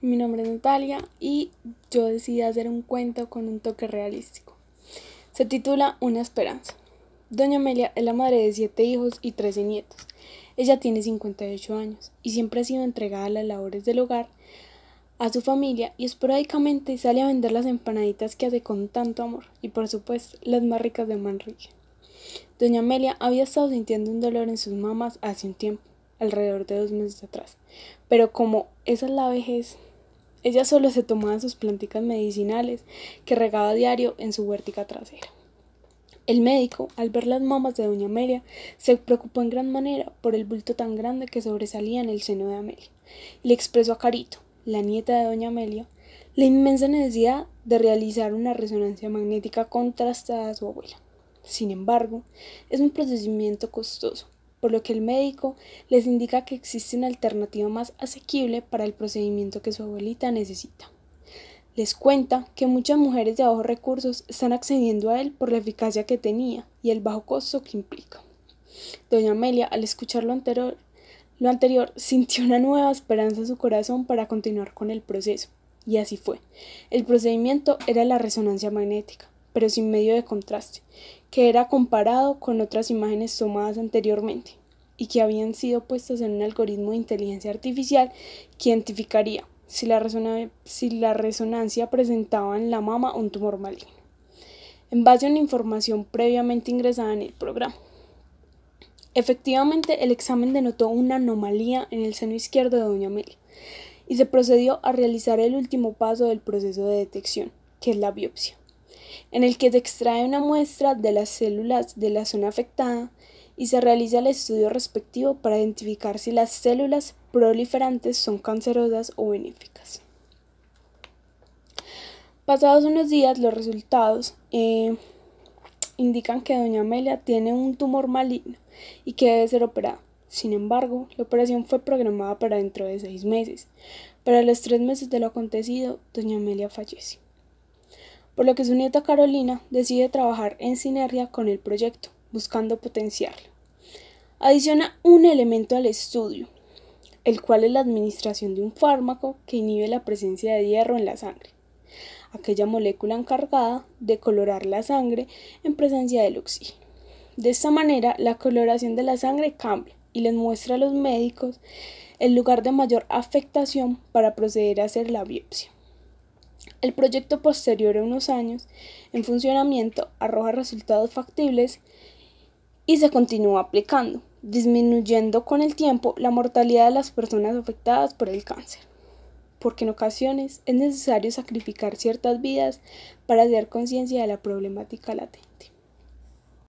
Mi nombre es Natalia y yo decidí hacer un cuento con un toque realístico. Se titula Una esperanza. Doña Amelia es la madre de siete hijos y trece nietos. Ella tiene 58 años y siempre ha sido entregada a las labores del hogar, a su familia y esporádicamente sale a vender las empanaditas que hace con tanto amor y por supuesto las más ricas de Manrique. Doña Amelia había estado sintiendo un dolor en sus mamas hace un tiempo, alrededor de dos meses atrás, pero como esa es la vejez, ella solo se tomaba sus plantitas medicinales que regaba a diario en su huértica trasera. El médico, al ver las mamas de doña Amelia, se preocupó en gran manera por el bulto tan grande que sobresalía en el seno de Amelia, le expresó a Carito, la nieta de doña Amelia, la inmensa necesidad de realizar una resonancia magnética contrastada a su abuela. Sin embargo, es un procedimiento costoso, por lo que el médico les indica que existe una alternativa más asequible para el procedimiento que su abuelita necesita. Les cuenta que muchas mujeres de bajos recursos están accediendo a él por la eficacia que tenía y el bajo costo que implica. Doña Amelia, al escuchar lo anterior, lo anterior sintió una nueva esperanza en su corazón para continuar con el proceso, y así fue. El procedimiento era la resonancia magnética, pero sin medio de contraste, que era comparado con otras imágenes tomadas anteriormente y que habían sido puestas en un algoritmo de inteligencia artificial que identificaría si la, si la resonancia presentaba en la mama un tumor maligno, en base a una información previamente ingresada en el programa. Efectivamente, el examen denotó una anomalía en el seno izquierdo de doña Amelia y se procedió a realizar el último paso del proceso de detección, que es la biopsia en el que se extrae una muestra de las células de la zona afectada y se realiza el estudio respectivo para identificar si las células proliferantes son cancerosas o benéficas. Pasados unos días, los resultados eh, indican que doña Amelia tiene un tumor maligno y que debe ser operada. Sin embargo, la operación fue programada para dentro de seis meses, pero los tres meses de lo acontecido, doña Amelia falleció por lo que su nieta Carolina decide trabajar en sinergia con el proyecto, buscando potenciarlo. Adiciona un elemento al estudio, el cual es la administración de un fármaco que inhibe la presencia de hierro en la sangre, aquella molécula encargada de colorar la sangre en presencia del oxígeno. De esta manera, la coloración de la sangre cambia y les muestra a los médicos el lugar de mayor afectación para proceder a hacer la biopsia. El proyecto posterior a unos años en funcionamiento arroja resultados factibles y se continúa aplicando, disminuyendo con el tiempo la mortalidad de las personas afectadas por el cáncer, porque en ocasiones es necesario sacrificar ciertas vidas para dar conciencia de la problemática latente.